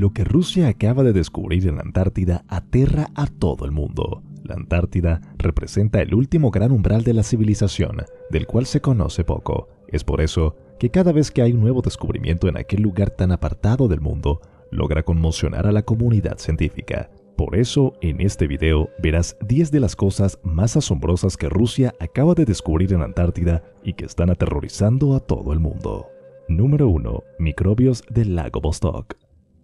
Lo que Rusia acaba de descubrir en la Antártida aterra a todo el mundo. La Antártida representa el último gran umbral de la civilización, del cual se conoce poco. Es por eso que cada vez que hay un nuevo descubrimiento en aquel lugar tan apartado del mundo, logra conmocionar a la comunidad científica. Por eso, en este video verás 10 de las cosas más asombrosas que Rusia acaba de descubrir en Antártida y que están aterrorizando a todo el mundo. Número 1. Microbios del lago Vostok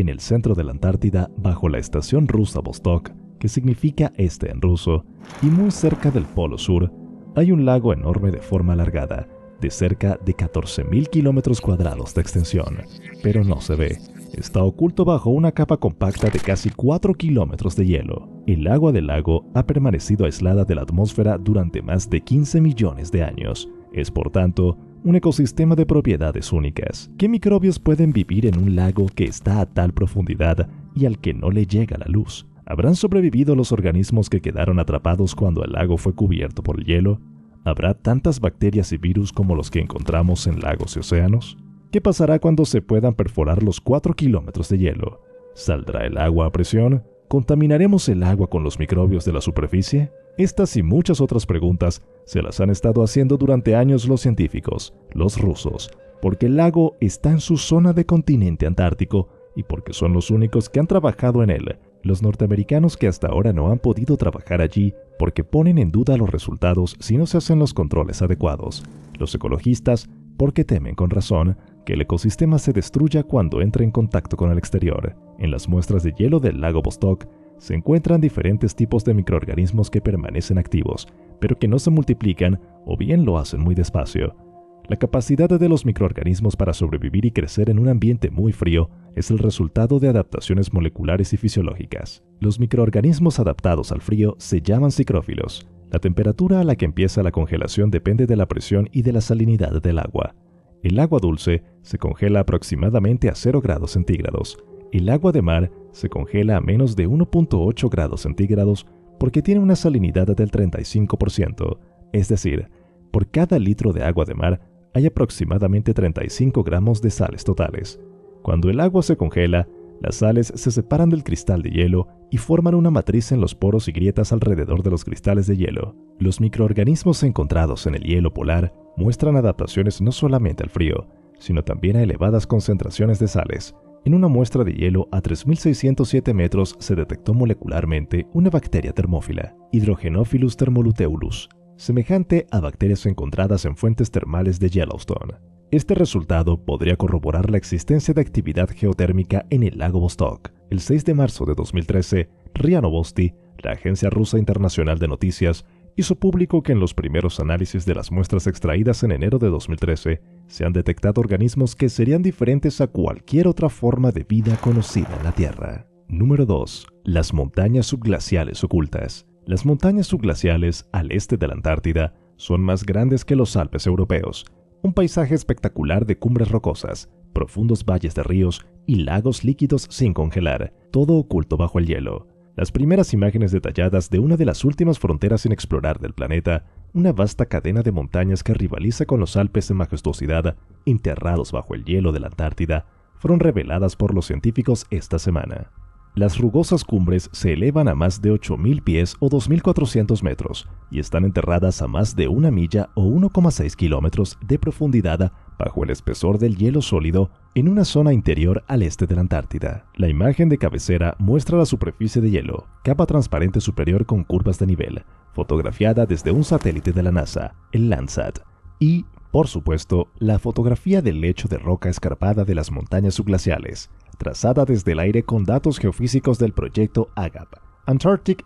en el centro de la Antártida bajo la estación rusa Vostok, que significa este en ruso, y muy cerca del Polo Sur, hay un lago enorme de forma alargada, de cerca de 14.000 kilómetros cuadrados de extensión, pero no se ve. Está oculto bajo una capa compacta de casi 4 kilómetros de hielo. El agua del lago ha permanecido aislada de la atmósfera durante más de 15 millones de años. Es por tanto un ecosistema de propiedades únicas. ¿Qué microbios pueden vivir en un lago que está a tal profundidad y al que no le llega la luz? ¿Habrán sobrevivido los organismos que quedaron atrapados cuando el lago fue cubierto por el hielo? ¿Habrá tantas bacterias y virus como los que encontramos en lagos y océanos? ¿Qué pasará cuando se puedan perforar los 4 kilómetros de hielo? ¿Saldrá el agua a presión? ¿Contaminaremos el agua con los microbios de la superficie? Estas y muchas otras preguntas se las han estado haciendo durante años los científicos, los rusos, porque el lago está en su zona de continente antártico y porque son los únicos que han trabajado en él, los norteamericanos que hasta ahora no han podido trabajar allí porque ponen en duda los resultados si no se hacen los controles adecuados, los ecologistas porque temen con razón que el ecosistema se destruya cuando entre en contacto con el exterior. En las muestras de hielo del lago Vostok se encuentran diferentes tipos de microorganismos que permanecen activos, pero que no se multiplican o bien lo hacen muy despacio. La capacidad de los microorganismos para sobrevivir y crecer en un ambiente muy frío es el resultado de adaptaciones moleculares y fisiológicas. Los microorganismos adaptados al frío se llaman cicrófilos. La temperatura a la que empieza la congelación depende de la presión y de la salinidad del agua. El agua dulce se congela aproximadamente a 0 grados centígrados. El agua de mar se congela a menos de 1.8 grados centígrados porque tiene una salinidad del 35%, es decir, por cada litro de agua de mar hay aproximadamente 35 gramos de sales totales. Cuando el agua se congela, las sales se separan del cristal de hielo y forman una matriz en los poros y grietas alrededor de los cristales de hielo. Los microorganismos encontrados en el hielo polar muestran adaptaciones no solamente al frío, sino también a elevadas concentraciones de sales, en una muestra de hielo a 3.607 metros se detectó molecularmente una bacteria termófila, Hydrogenophilus thermoluteulus, semejante a bacterias encontradas en fuentes termales de Yellowstone. Este resultado podría corroborar la existencia de actividad geotérmica en el lago Vostok. El 6 de marzo de 2013, RIA Novosti, la agencia rusa internacional de noticias, hizo público que en los primeros análisis de las muestras extraídas en enero de 2013 se han detectado organismos que serían diferentes a cualquier otra forma de vida conocida en la Tierra. Número 2. Las montañas subglaciales ocultas. Las montañas subglaciales al este de la Antártida son más grandes que los Alpes europeos, un paisaje espectacular de cumbres rocosas, profundos valles de ríos y lagos líquidos sin congelar, todo oculto bajo el hielo las primeras imágenes detalladas de una de las últimas fronteras sin explorar del planeta, una vasta cadena de montañas que rivaliza con los Alpes en majestuosidad, enterrados bajo el hielo de la Antártida, fueron reveladas por los científicos esta semana. Las rugosas cumbres se elevan a más de 8.000 pies o 2.400 metros y están enterradas a más de una milla o 1,6 kilómetros de profundidad bajo el espesor del hielo sólido en una zona interior al este de la Antártida. La imagen de cabecera muestra la superficie de hielo, capa transparente superior con curvas de nivel, fotografiada desde un satélite de la NASA, el Landsat, y, por supuesto, la fotografía del lecho de roca escarpada de las montañas subglaciales, trazada desde el aire con datos geofísicos del proyecto AGAP, Antarctic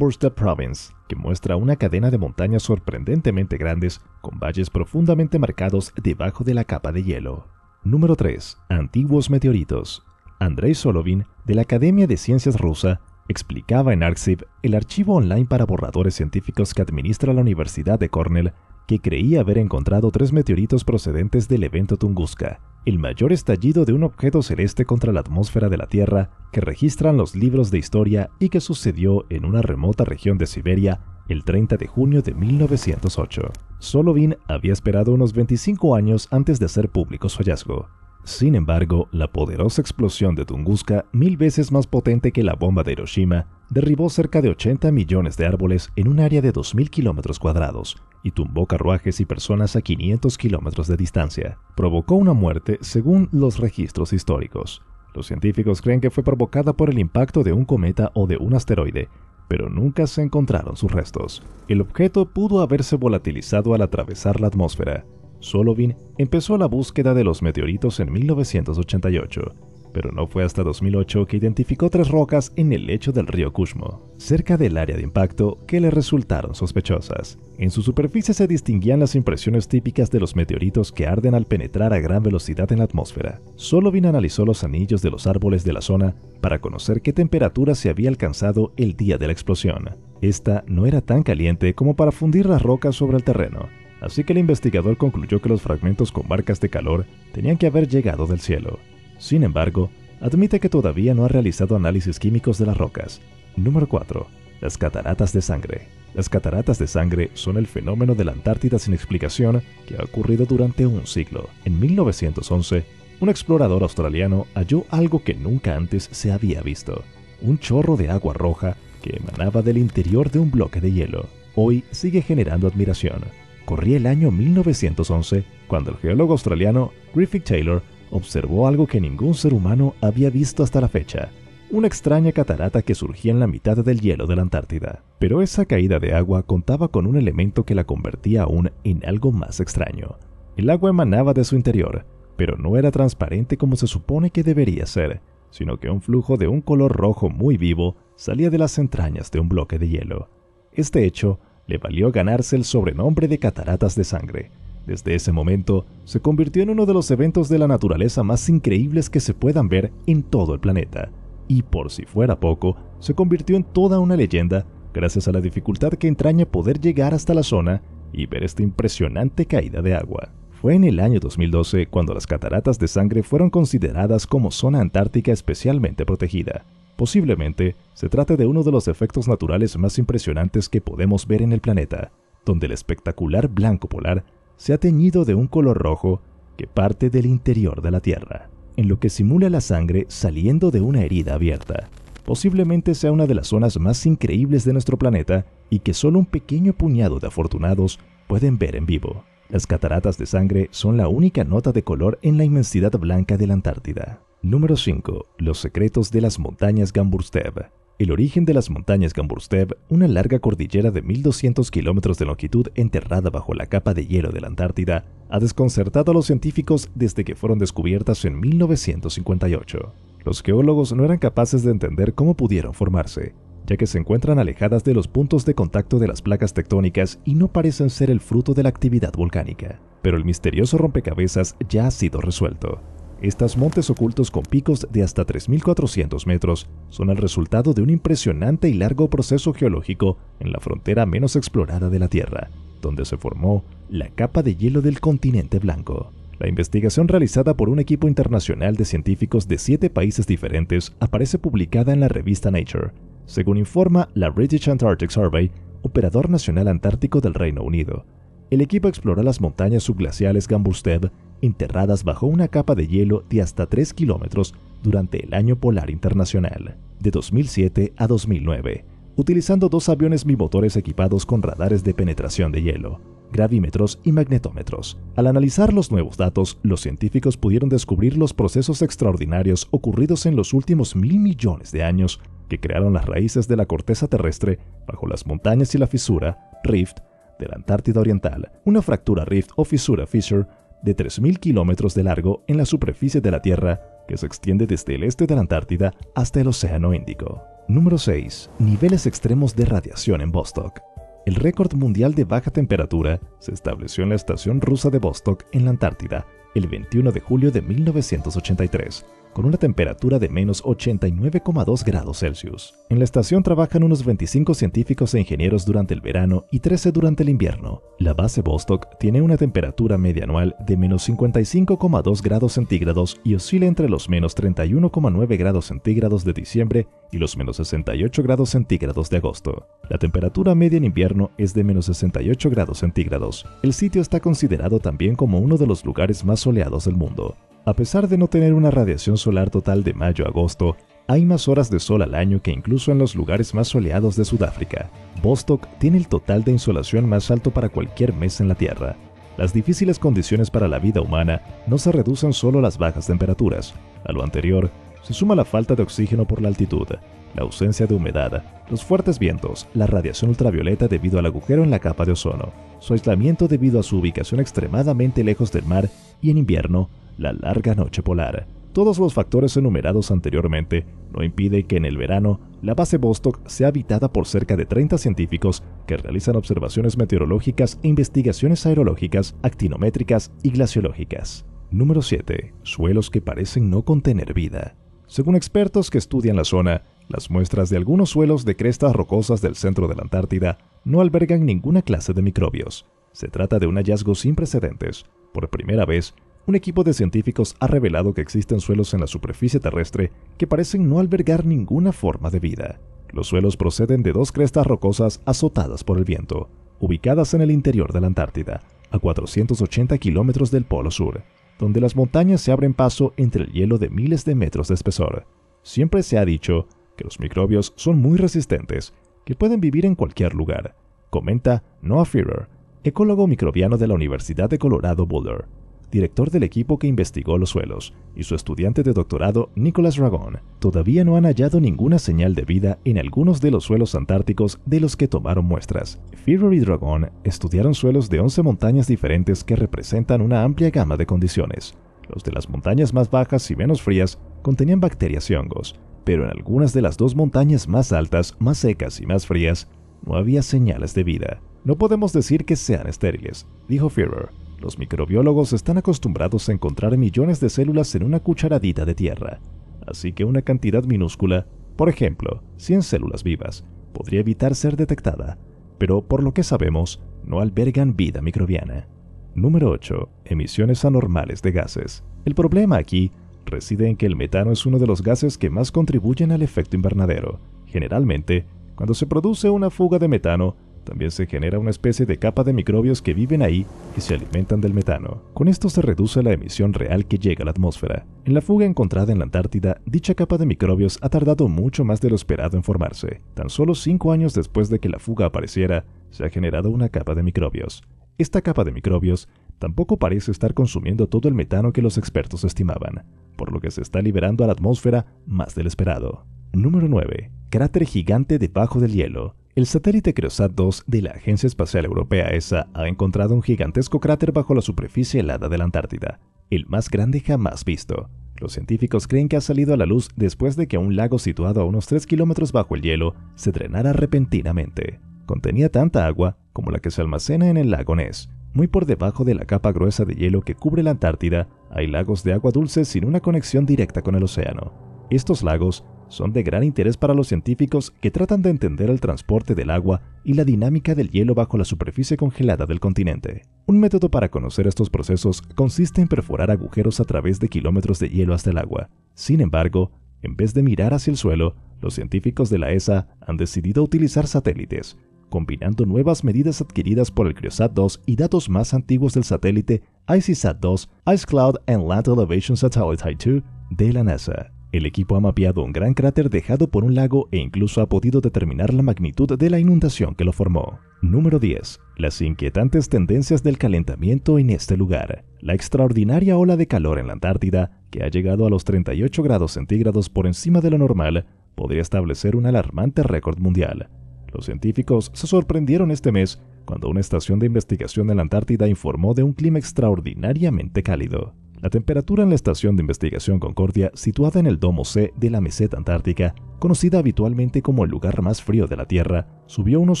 Province, que muestra una cadena de montañas sorprendentemente grandes con valles profundamente marcados debajo de la capa de hielo. Número 3. Antiguos meteoritos. Andrei Solovin, de la Academia de Ciencias Rusa, explicaba en Arxiv, el archivo online para borradores científicos que administra la Universidad de Cornell, que creía haber encontrado tres meteoritos procedentes del evento Tunguska, el mayor estallido de un objeto celeste contra la atmósfera de la Tierra que registran los libros de historia y que sucedió en una remota región de Siberia el 30 de junio de 1908. Solovin había esperado unos 25 años antes de hacer público su hallazgo, sin embargo, la poderosa explosión de Tunguska, mil veces más potente que la bomba de Hiroshima, derribó cerca de 80 millones de árboles en un área de 2.000 kilómetros cuadrados y tumbó carruajes y personas a 500 kilómetros de distancia. Provocó una muerte según los registros históricos. Los científicos creen que fue provocada por el impacto de un cometa o de un asteroide, pero nunca se encontraron sus restos. El objeto pudo haberse volatilizado al atravesar la atmósfera, Solovin empezó la búsqueda de los meteoritos en 1988, pero no fue hasta 2008 que identificó tres rocas en el lecho del río Kushmo, cerca del área de impacto, que le resultaron sospechosas. En su superficie se distinguían las impresiones típicas de los meteoritos que arden al penetrar a gran velocidad en la atmósfera. Solovin analizó los anillos de los árboles de la zona para conocer qué temperatura se había alcanzado el día de la explosión. Esta no era tan caliente como para fundir las rocas sobre el terreno, así que el investigador concluyó que los fragmentos con marcas de calor tenían que haber llegado del cielo. Sin embargo, admite que todavía no ha realizado análisis químicos de las rocas. Número 4. Las cataratas de sangre. Las cataratas de sangre son el fenómeno de la Antártida sin explicación que ha ocurrido durante un siglo. En 1911, un explorador australiano halló algo que nunca antes se había visto, un chorro de agua roja que emanaba del interior de un bloque de hielo. Hoy sigue generando admiración corría el año 1911 cuando el geólogo australiano Griffith Taylor observó algo que ningún ser humano había visto hasta la fecha, una extraña catarata que surgía en la mitad del hielo de la Antártida. Pero esa caída de agua contaba con un elemento que la convertía aún en algo más extraño. El agua emanaba de su interior, pero no era transparente como se supone que debería ser, sino que un flujo de un color rojo muy vivo salía de las entrañas de un bloque de hielo. Este hecho le valió ganarse el sobrenombre de Cataratas de Sangre. Desde ese momento, se convirtió en uno de los eventos de la naturaleza más increíbles que se puedan ver en todo el planeta. Y por si fuera poco, se convirtió en toda una leyenda gracias a la dificultad que entraña poder llegar hasta la zona y ver esta impresionante caída de agua. Fue en el año 2012 cuando las cataratas de sangre fueron consideradas como zona antártica especialmente protegida, Posiblemente se trate de uno de los efectos naturales más impresionantes que podemos ver en el planeta, donde el espectacular blanco polar se ha teñido de un color rojo que parte del interior de la Tierra, en lo que simula la sangre saliendo de una herida abierta. Posiblemente sea una de las zonas más increíbles de nuestro planeta y que solo un pequeño puñado de afortunados pueden ver en vivo. Las cataratas de sangre son la única nota de color en la inmensidad blanca de la Antártida. Número 5. Los secretos de las montañas Gamburstev. El origen de las montañas Gamburstev, una larga cordillera de 1200 kilómetros de longitud enterrada bajo la capa de hielo de la Antártida, ha desconcertado a los científicos desde que fueron descubiertas en 1958. Los geólogos no eran capaces de entender cómo pudieron formarse, ya que se encuentran alejadas de los puntos de contacto de las placas tectónicas y no parecen ser el fruto de la actividad volcánica. Pero el misterioso rompecabezas ya ha sido resuelto. Estas montes ocultos con picos de hasta 3.400 metros son el resultado de un impresionante y largo proceso geológico en la frontera menos explorada de la Tierra, donde se formó la capa de hielo del continente blanco. La investigación realizada por un equipo internacional de científicos de siete países diferentes aparece publicada en la revista Nature. Según informa la British Antarctic Survey, operador nacional antártico del Reino Unido, el equipo explora las montañas subglaciales Gamburstead enterradas bajo una capa de hielo de hasta 3 kilómetros durante el Año Polar Internacional, de 2007 a 2009, utilizando dos aviones bimotores equipados con radares de penetración de hielo, gravímetros y magnetómetros. Al analizar los nuevos datos, los científicos pudieron descubrir los procesos extraordinarios ocurridos en los últimos mil millones de años que crearon las raíces de la corteza terrestre bajo las montañas y la fisura, rift, de la Antártida Oriental. Una fractura rift o fisura fissure de 3.000 kilómetros de largo en la superficie de la Tierra que se extiende desde el este de la Antártida hasta el Océano Índico. Número 6. Niveles extremos de radiación en Vostok. El récord mundial de baja temperatura se estableció en la estación rusa de Vostok en la Antártida el 21 de julio de 1983, con una temperatura de menos 89,2 grados Celsius. En la estación trabajan unos 25 científicos e ingenieros durante el verano y 13 durante el invierno. La base Vostok tiene una temperatura media anual de menos 55,2 grados centígrados y oscila entre los menos 31,9 grados centígrados de diciembre y los menos 68 grados centígrados de agosto. La temperatura media en invierno es de menos 68 grados centígrados. El sitio está considerado también como uno de los lugares más soleados del mundo. A pesar de no tener una radiación solar total de mayo a agosto, hay más horas de sol al año que incluso en los lugares más soleados de Sudáfrica. Bostock tiene el total de insolación más alto para cualquier mes en la Tierra. Las difíciles condiciones para la vida humana no se reducen solo a las bajas temperaturas. A lo anterior, se suma la falta de oxígeno por la altitud, la ausencia de humedad, los fuertes vientos, la radiación ultravioleta debido al agujero en la capa de ozono, su aislamiento debido a su ubicación extremadamente lejos del mar y en invierno la larga noche polar. Todos los factores enumerados anteriormente no impiden que en el verano la base Vostok sea habitada por cerca de 30 científicos que realizan observaciones meteorológicas e investigaciones aerológicas, actinométricas y glaciológicas. Número 7. Suelos que parecen no contener vida. Según expertos que estudian la zona, las muestras de algunos suelos de crestas rocosas del centro de la Antártida no albergan ninguna clase de microbios. Se trata de un hallazgo sin precedentes. Por primera vez, un equipo de científicos ha revelado que existen suelos en la superficie terrestre que parecen no albergar ninguna forma de vida. Los suelos proceden de dos crestas rocosas azotadas por el viento, ubicadas en el interior de la Antártida, a 480 kilómetros del Polo Sur, donde las montañas se abren paso entre el hielo de miles de metros de espesor. Siempre se ha dicho que los microbios son muy resistentes, que pueden vivir en cualquier lugar, comenta Noah Fearer, ecólogo microbiano de la Universidad de Colorado Boulder director del equipo que investigó los suelos, y su estudiante de doctorado, Nicolas Dragón todavía no han hallado ninguna señal de vida en algunos de los suelos antárticos de los que tomaron muestras. Ferrer y Dragón estudiaron suelos de 11 montañas diferentes que representan una amplia gama de condiciones. Los de las montañas más bajas y menos frías contenían bacterias y hongos, pero en algunas de las dos montañas más altas, más secas y más frías, no había señales de vida. No podemos decir que sean estériles, dijo Führer, los microbiólogos están acostumbrados a encontrar millones de células en una cucharadita de tierra, así que una cantidad minúscula, por ejemplo, 100 células vivas, podría evitar ser detectada, pero por lo que sabemos, no albergan vida microbiana. Número 8. Emisiones anormales de gases. El problema aquí reside en que el metano es uno de los gases que más contribuyen al efecto invernadero. Generalmente, cuando se produce una fuga de metano, también se genera una especie de capa de microbios que viven ahí y se alimentan del metano. Con esto se reduce la emisión real que llega a la atmósfera. En la fuga encontrada en la Antártida, dicha capa de microbios ha tardado mucho más de lo esperado en formarse. Tan solo cinco años después de que la fuga apareciera, se ha generado una capa de microbios. Esta capa de microbios tampoco parece estar consumiendo todo el metano que los expertos estimaban, por lo que se está liberando a la atmósfera más del esperado. Número 9. Cráter gigante debajo del hielo. El satélite Creosat 2 de la Agencia Espacial Europea ESA ha encontrado un gigantesco cráter bajo la superficie helada de la Antártida, el más grande jamás visto. Los científicos creen que ha salido a la luz después de que un lago situado a unos 3 kilómetros bajo el hielo se drenara repentinamente. Contenía tanta agua como la que se almacena en el lago Ness. Muy por debajo de la capa gruesa de hielo que cubre la Antártida, hay lagos de agua dulce sin una conexión directa con el océano. Estos lagos son de gran interés para los científicos que tratan de entender el transporte del agua y la dinámica del hielo bajo la superficie congelada del continente. Un método para conocer estos procesos consiste en perforar agujeros a través de kilómetros de hielo hasta el agua. Sin embargo, en vez de mirar hacia el suelo, los científicos de la ESA han decidido utilizar satélites, combinando nuevas medidas adquiridas por el CrioSat-2 y datos más antiguos del satélite ICESat-2, Cloud and Land Elevation Satellite 2 de la NASA. El equipo ha mapeado un gran cráter dejado por un lago e incluso ha podido determinar la magnitud de la inundación que lo formó. Número 10. Las inquietantes tendencias del calentamiento en este lugar. La extraordinaria ola de calor en la Antártida, que ha llegado a los 38 grados centígrados por encima de lo normal, podría establecer un alarmante récord mundial. Los científicos se sorprendieron este mes cuando una estación de investigación en la Antártida informó de un clima extraordinariamente cálido. La temperatura en la estación de investigación Concordia, situada en el domo C de la meseta antártica, conocida habitualmente como el lugar más frío de la Tierra, subió unos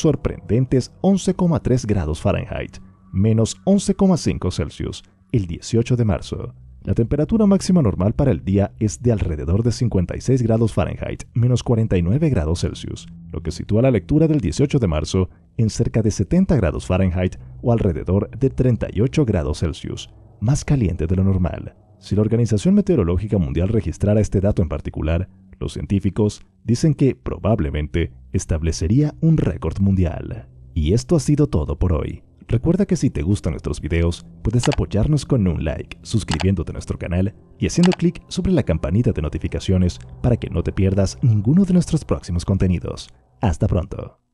sorprendentes 11,3 grados Fahrenheit, menos 11,5 Celsius, el 18 de marzo. La temperatura máxima normal para el día es de alrededor de 56 grados Fahrenheit, menos 49 grados Celsius, lo que sitúa la lectura del 18 de marzo en cerca de 70 grados Fahrenheit o alrededor de 38 grados Celsius, más caliente de lo normal. Si la Organización Meteorológica Mundial registrara este dato en particular, los científicos dicen que probablemente establecería un récord mundial. Y esto ha sido todo por hoy. Recuerda que si te gustan nuestros videos, puedes apoyarnos con un like, suscribiéndote a nuestro canal y haciendo clic sobre la campanita de notificaciones para que no te pierdas ninguno de nuestros próximos contenidos. Hasta pronto.